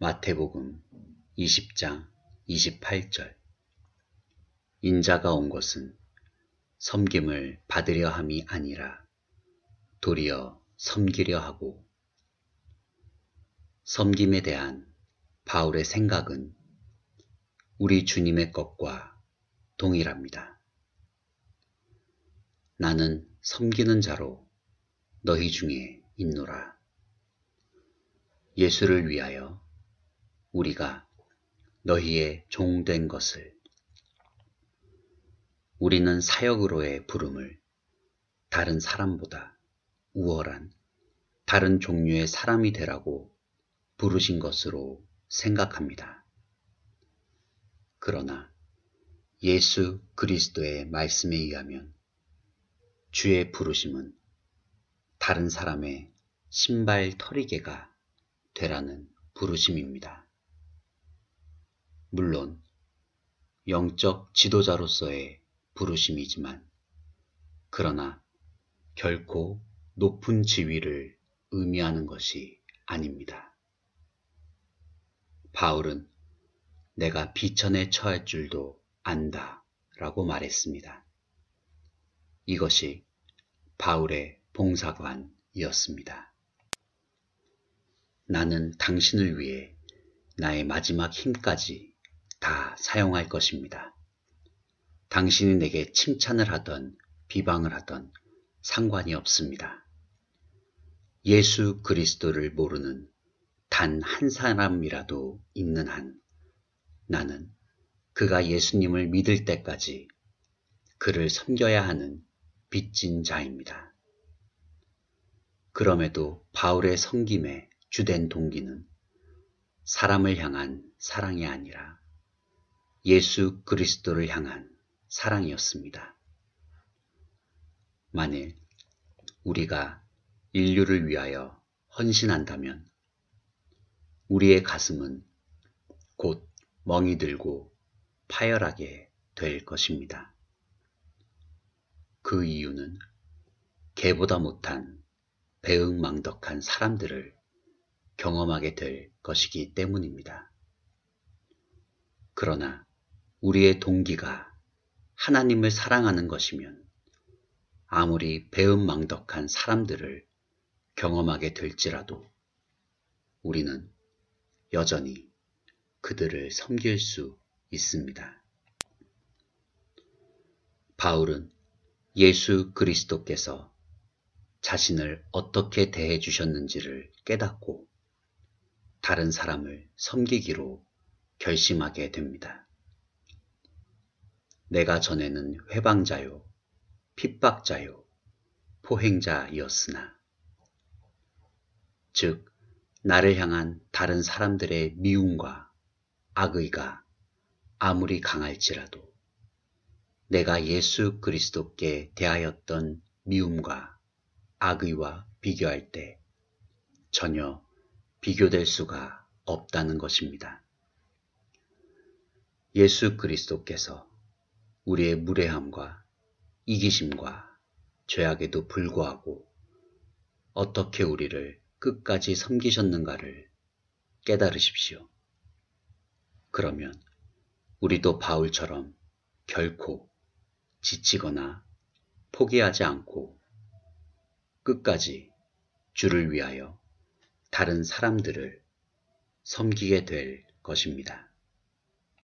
마태복음 20장 28절 인자가 온 것은 섬김을 받으려 함이 아니라 도리어 섬기려 하고 섬김에 대한 바울의 생각은 우리 주님의 것과 동일합니다. 나는 섬기는 자로 너희 중에 있노라. 예수를 위하여 우리가 너희의 종된 것을 우리는 사역으로의 부름을 다른 사람보다 우월한 다른 종류의 사람이 되라고 부르신 것으로 생각합니다. 그러나 예수 그리스도의 말씀에 의하면 주의 부르심은 다른 사람의 신발 털이개가 되라는 부르심입니다. 물론 영적 지도자로서의 부르심이지만 그러나 결코 높은 지위를 의미하는 것이 아닙니다. 바울은 내가 비천에 처할 줄도 안다 라고 말했습니다. 이것이 바울의 봉사관이었습니다. 나는 당신을 위해 나의 마지막 힘까지 다 사용할 것입니다. 당신이 내게 칭찬을 하던 비방을 하던 상관이 없습니다. 예수 그리스도를 모르는 단 한 사람이라도 있는 한 나는 그가 예수님을 믿을 때까지 그를 섬겨야 하는 빚진 자입니다. 그럼에도 바울의 섬김에 주된 동기는 사람을 향한 사랑이 아니라 예수 그리스도를 향한 사랑이었습니다. 만일 우리가 인류를 위하여 헌신한다면 우리의 가슴은 곧 멍이 들고 파열하게 될 것입니다. 그 이유는 개보다 못한 배응망덕한 사람들을 경험하게 될 것이기 때문입니다. 그러나 우리의 동기가 하나님을 사랑하는 것이면 아무리 배은망덕한 사람들을 경험하게 될지라도 우리는 여전히 그들을 섬길 수 있습니다. 바울은 예수 그리스도께서 자신을 어떻게 대해 주셨는지를 깨닫고 다른 사람을 섬기기로 결심하게 됩니다. 내가 전에는 회방자요, 핍박자요, 포행자이었으나, 즉, 나를 향한 다른 사람들의 미움과 악의가 아무리 강할지라도 내가 예수 그리스도께 대하였던 미움과 악의와 비교할 때 전혀 비교될 수가 없다는 것입니다. 예수 그리스도께서 우리의 무례함과 이기심과 죄악에도 불구하고 어떻게 우리를 끝까지 섬기셨는가를 깨달으십시오. 그러면 우리도 바울처럼 결코 지치거나 포기하지 않고 끝까지 주를 위하여 다른 사람들을 섬기게 될 것입니다.